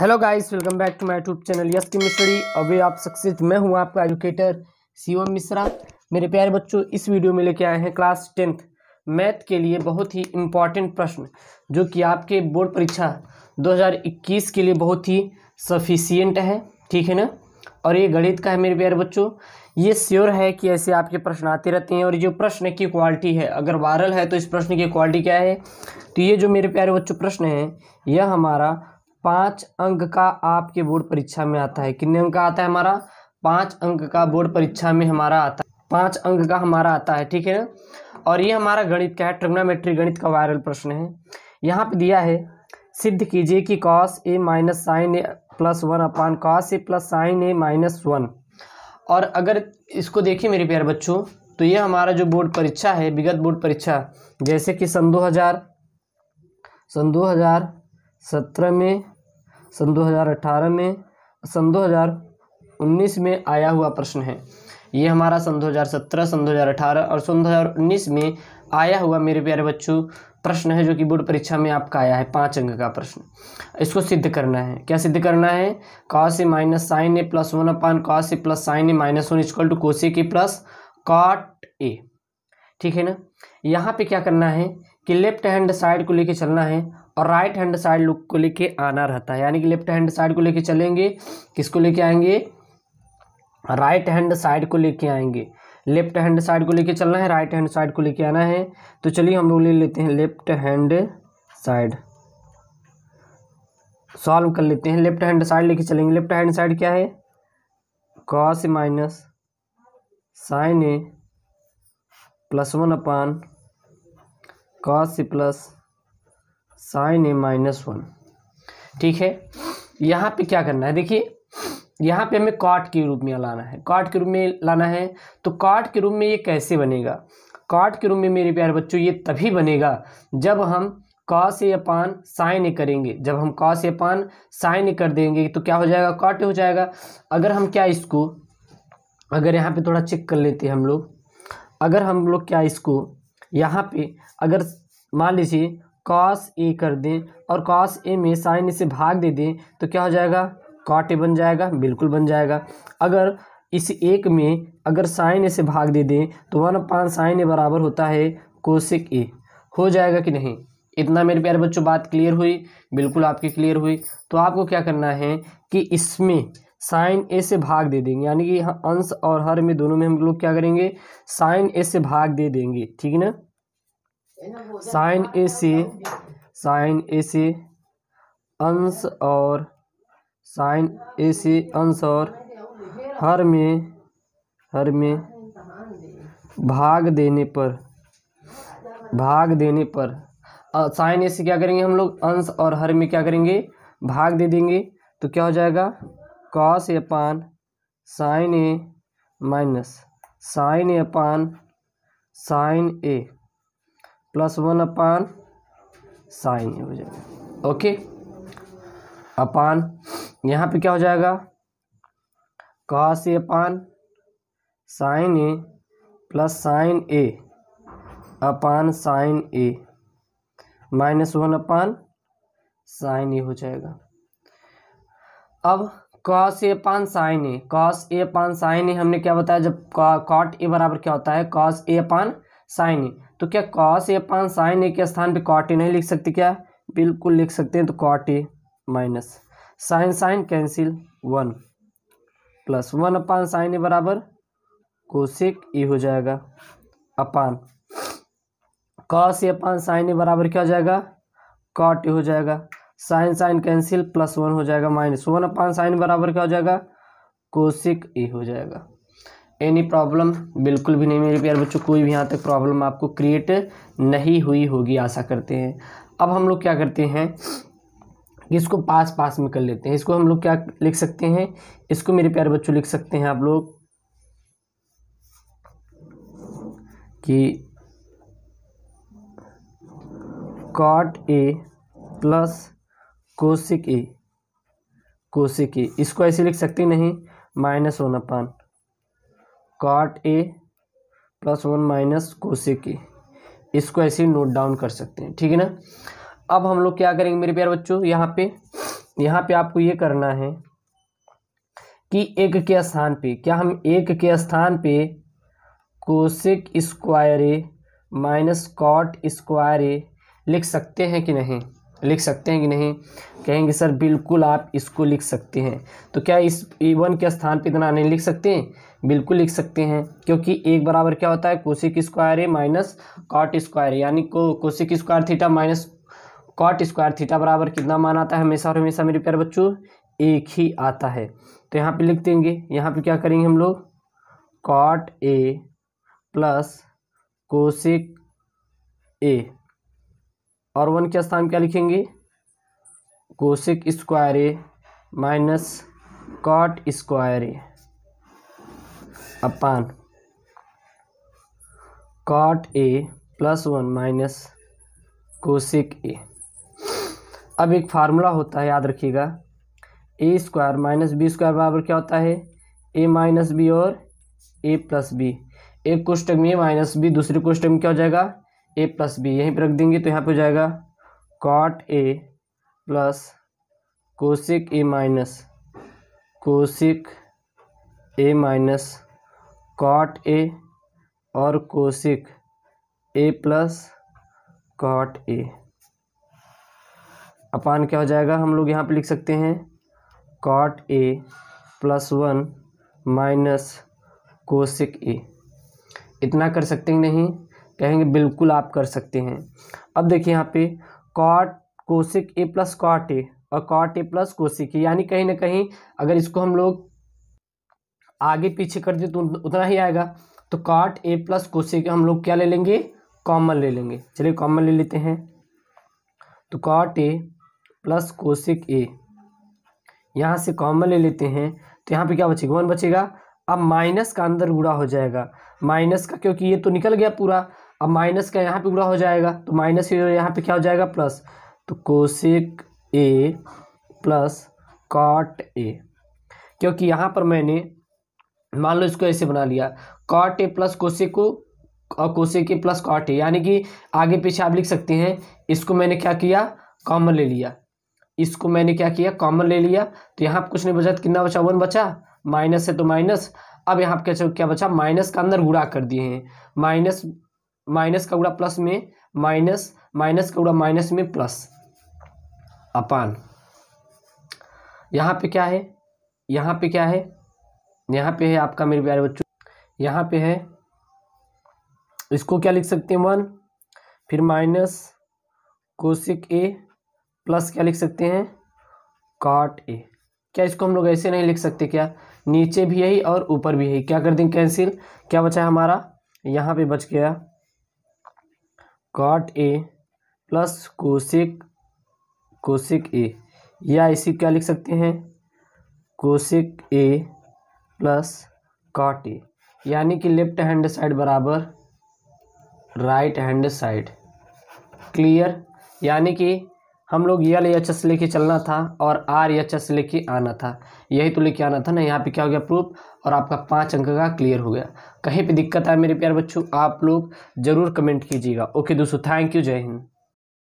hello guys welcome back to my YouTube channel yes की मिश्री अभी आप सक्सेस मैं हूं आपका एजुकेटर शिवम मिश्रा मेरे प्यारे बच्चों इस वीडियो में लेके आए हैं क्लास टेंथ मैथ के लिए बहुत ही इम्पॉर्टेंट प्रश्न जो कि आपके बोर्ड परीक्षा 2021 के लिए बहुत ही सफिशियंट है ठीक है ना और ये गणित का है मेरे प्यारे बच्चों ये श्योर है कि ऐसे आपके प्रश्न आते रहते हैं और जो प्रश्न की क्वालिटी है अगर वायरल है तो इस प्रश्न की क्वालिटी क्या है तो ये जो मेरे प्यारे बच्चों प्रश्न है यह हमारा पाँच अंक का आपके बोर्ड परीक्षा में आता है कितने अंक का आता है हमारा पाँच अंक का बोर्ड परीक्षा में हमारा आता है पाँच अंक का हमारा आता है ठीक है ना और ये हमारा गणित का है ट्रिग्नोमेट्री गणित का वायरल प्रश्न है यहाँ पे दिया है सिद्ध कीजिए कि cos A minus sine A plus one upon cos A plus sine A minus one और अगर इसको देखिए मेरे प्यारे बच्चों तो ये हमारा जो बोर्ड परीक्षा है विगत बोर्ड परीक्षा जैसे कि सन दो हज़ार सन दो हज़ार सत्रह में सन दो हजार अठारह में सन दो हजार उन्नीस में आया हुआ प्रश्न है ये हमारा सन दो हजार सत्रह सन दो हजार अठारह और सन दो हजार उन्नीस में आया हुआ मेरे प्यारे बच्चों प्रश्न है जो कि बोर्ड परीक्षा में आपका आया है पाँच अंक का प्रश्न इसको सिद्ध करना है क्या सिद्ध करना है cos A minus sine A plus one upon cos A plus sine A minus one is equal to cosec plus cot ए ठीक है ना यहाँ पे क्या करना है कि लेफ्ट हैंड साइड को लेके चलना है और राइट हैंड साइड लुक को लेके आना रहता है यानी कि लेफ्ट हैंड साइड को लेके चलेंगे किसको लेके आएंगे राइट हैंड साइड को लेके आएंगे लेफ्ट हैंड साइड को लेके चलना है राइट हैंड साइड को लेके आना है तो चलिए हम लोग ले लेते हैं लेफ्ट हैंड साइड सॉल्व कर लेते हैं लेफ्ट हैंड साइड लेके चलेंगे लेफ्ट हैंड साइड क्या है cos minus sine A plus one upon cos plus sine A minus one ठीक है यहाँ पे क्या करना है देखिए यहाँ पे हमें कॉट के रूप में लाना है कॉट के रूप में लाना है तो कॉट के रूप में ये कैसे बनेगा कॉट के रूप में मेरे प्यारे बच्चों ये तभी बनेगा जब हम कॉस ए अपान साइन ए करेंगे जब हम कॉस ए अपान साइन ए कर देंगे तो क्या हो जाएगा कॉट हो जाएगा अगर हम क्या इसको अगर यहाँ पे थोड़ा चेक कर लेते हैं हम लोग अगर हम लोग क्या इसको यहाँ पे अगर मान लीजिए कॉस ए कर दें और कॉस ए में साइन इसे भाग दे दें तो क्या हो जाएगा कॉट ए बन जाएगा बिल्कुल बन जाएगा अगर इस एक में अगर साइन ए से भाग दे दें तो वन पान साइन ए बराबर होता है कोशिक ए हो जाएगा कि नहीं इतना मेरे प्यारे बच्चों बात क्लियर हुई बिल्कुल आपकी क्लियर हुई तो आपको क्या करना है कि इसमें साइन ए से भाग दे देंगे यानी कि अंश और हर में दोनों में हम लोग क्या करेंगे साइन ए से भाग दे देंगे ठीक है ना साइन ए सी साइन ए सी अंश और साइन ए सी अंश और हर में हर में भाग देने पर भाग देने पर साइन ए सी क्या करेंगे हम लोग अंश और हर में क्या करेंगे भाग दे देंगे तो क्या हो जाएगा cos A upon sine A minus sine A upon sine A plus one upon sine A हो जाएगा ओके अपान यहाँ पे क्या हो जाएगा cos A upon sine A plus sine A upon sine A minus one upon sine A हो जाएगा अब cos A upon sine A cos A upon sine ए हमने क्या बताया जब कॉट ए बराबर क्या होता है कॉस ए पान साइन ए तो क्या कॉस ए अपान साइन ए के स्थान पे कॉट ए नहीं लिख सकते क्या बिल्कुल लिख सकते हैं तो cot A minus sine sine cancel one plus one upon sine A बराबर कोशिक ई e हो जाएगा अपान cos A upon sine A बराबर क्या हो जाएगा कॉट ए हो जाएगा sine sine cancel plus one हो जाएगा माइनस वन अपान साइन बराबर क्या हो जाएगा कोशिक ई e हो जाएगा एनी प्रॉब्लम बिल्कुल भी नहीं मेरे प्यार बच्चों कोई भी यहाँ तक प्रॉब्लम आपको क्रिएट नहीं हुई होगी आशा करते हैं अब हम लोग क्या करते हैं इसको पास पास में कर लेते हैं इसको हम लोग क्या लिख सकते हैं इसको मेरे प्यारे बच्चों लिख सकते हैं आप लोग कि cot A plus cosec A Kaushik A इसको ऐसे लिख सकते नहीं minus one upon cot A plus one minus cosec A इसको ऐसे नोट डाउन कर सकते हैं ठीक है ना अब हम लोग क्या करेंगे मेरे प्यार बच्चों यहाँ पे यहाँ पे आपको ये करना है कि एक के स्थान पे क्या हम एक के स्थान पे cosec square A minus cot square A लिख सकते हैं कि नहीं लिख सकते हैं कि नहीं कहेंगे सर बिल्कुल आप इसको लिख सकते हैं तो क्या इस ई e वन के स्थान पर इतना नहीं लिख सकते हैं बिल्कुल लिख सकते हैं क्योंकि एक बराबर क्या होता है cosec square A minus cot square यानी को cosec square theta minus cot square theta बराबर कितना मान आता है हमेशा और हमेशा मेरे प्यार बच्चों एक ही आता है तो यहाँ पर लिख देंगे यहाँ पर क्या करेंगे हम लोग कॉट ए प्लस कोशिक ए और वन के स्थान क्या लिखेंगे cosec square A minus cot square A अपान cot A plus one minus cosec A अब एक फार्मूला होता है याद रखिएगा A square minus B square बराबर क्या होता है ए माइनस बी और ए प्लस बी एक कोष्टक में ए माइनस बी दूसरे कोष्टक में क्या हो जाएगा ए प्लस बी यहीं पर रख देंगे तो यहाँ पे हो जाएगा cot A plus cosec A minus cosec A minus cot A और कोशिक ए प्लस कॉट ए अपान क्या हो जाएगा हम लोग यहाँ पे लिख सकते हैं cot A plus one minus cosec A इतना कर सकते हैं नहीं कहेंगे बिल्कुल आप कर सकते हैं अब देखिए यहाँ पे cot cosec A plus cot A और कॉट ए प्लस कोशिक ए यानी कहीं ना कहीं अगर इसको हम लोग आगे पीछे कर दें तो उतना ही आएगा तो कॉट ए प्लस कोशिक हम लोग क्या ले लेंगे कॉमन ले लेंगे चलिए कॉमन ले लेते हैं तो कॉट ए प्लस कोशिक ए यहाँ से कॉमन ले लेते हैं तो यहाँ पे क्या बचेगा वन बचेगा अब माइनस का अंदर गुड़ा हो जाएगा माइनस का क्योंकि ये तो निकल गया पूरा अब माइनस का यहाँ पे पूरा हो जाएगा तो माइनस यहाँ पे क्या हो जाएगा प्लस तो कोशिक ए प्लस कॉट ए क्योंकि यहाँ पर मैंने मान लो इसको ऐसे बना लिया कॉट ए प्लस कोशिक को और cosec A plus cot A यानी कि आगे पीछे आप लिख सकते हैं इसको मैंने क्या किया कॉमन ले लिया इसको मैंने क्या किया कॉमन ले लिया तो यहाँ पर कुछ नहीं बचा तो कितना बचा वन बचा माइनस है तो माइनस अब यहाँ पे क्या बचा माइनस का अंदर गुड़ा कर दिए हैं माइनस माइनस का गुड़ा प्लस में माइनस माइनस का गुड़ा माइनस में प्लस अपान यहाँ पे क्या है यहाँ पे क्या है यहाँ पे है आपका मेरे प्यारे बच्चों यहाँ पे है इसको क्या लिख सकते हैं वन फिर माइनस कोशिक ए प्लस क्या लिख सकते हैं कॉट ए क्या इसको हम लोग ऐसे नहीं लिख सकते क्या नीचे भी यही और ऊपर भी यही क्या कर दें कैंसिल क्या बचा हमारा यहाँ पे बच गया कॉट ए प्लस कोशिक कोशिक ए या इसी क्या लिख सकते हैं कोशिक ए प्लस कॉट ए यानी कि लेफ्ट हैंड साइड बराबर राइट हैंड साइड क्लियर यानी कि हम लोग यल एच एस लेके चलना था और आर एच एस लेके आना था यही तो लेके आना था ना यहाँ पे क्या हो गया प्रूफ और आपका पाँच अंक का क्लियर हो गया कहीं पे दिक्कत आए मेरे प्यार बच्चों आप लोग ज़रूर कमेंट कीजिएगा ओके दोस्तों थैंक यू जय हिंद